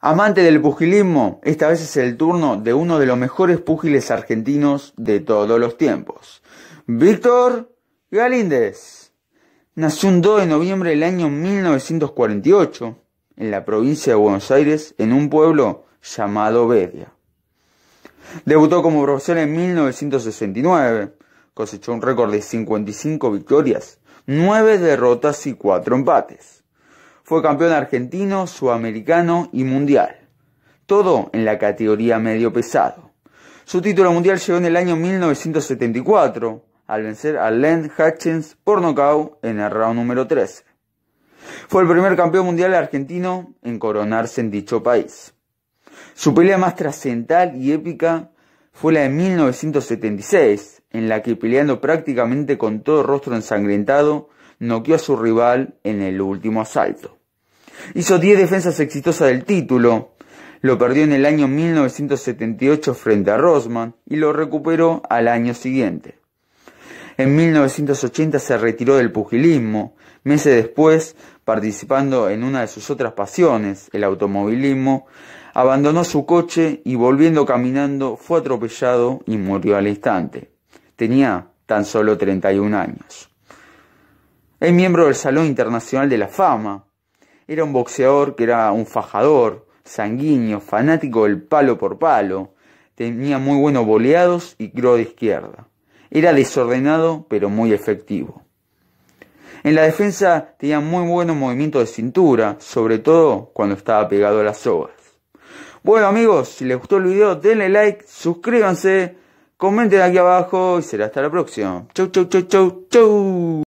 Amante del pugilismo, esta vez es el turno de uno de los mejores púgiles argentinos de todos los tiempos, Víctor Galíndez. Nació un 2 de noviembre del año 1948 en la provincia de Buenos Aires, en un pueblo llamado Bedia. Debutó como profesional en 1969, cosechó un récord de 55 victorias, 9 derrotas y 4 empates. Fue campeón argentino, sudamericano y mundial. Todo en la categoría medio pesado. Su título mundial llegó en el año 1974, al vencer a Len Hutchins por nocaut en el round número 13. Fue el primer campeón mundial argentino en coronarse en dicho país. Su pelea más trascendental y épica fue la de 1976, en la que peleando prácticamente con todo rostro ensangrentado, noqueó a su rival en el último asalto. Hizo 10 defensas exitosas del título. Lo perdió en el año 1978 frente a Rosman y lo recuperó al año siguiente. En 1980 se retiró del pugilismo, meses después, participando en una de sus otras pasiones, el automovilismo, abandonó su coche y volviendo caminando fue atropellado y murió al instante. Tenía tan solo 31 años. Es miembro del Salón Internacional de la Fama, era un boxeador que era un fajador, sanguíneo, fanático del palo por palo. Tenía muy buenos boleados y cro de izquierda. Era desordenado pero muy efectivo. En la defensa tenía muy buenos movimientos de cintura, sobre todo cuando estaba pegado a las sogas. Bueno amigos, si les gustó el video denle like, suscríbanse, comenten aquí abajo y será hasta la próxima. Chau chau chau chau chau.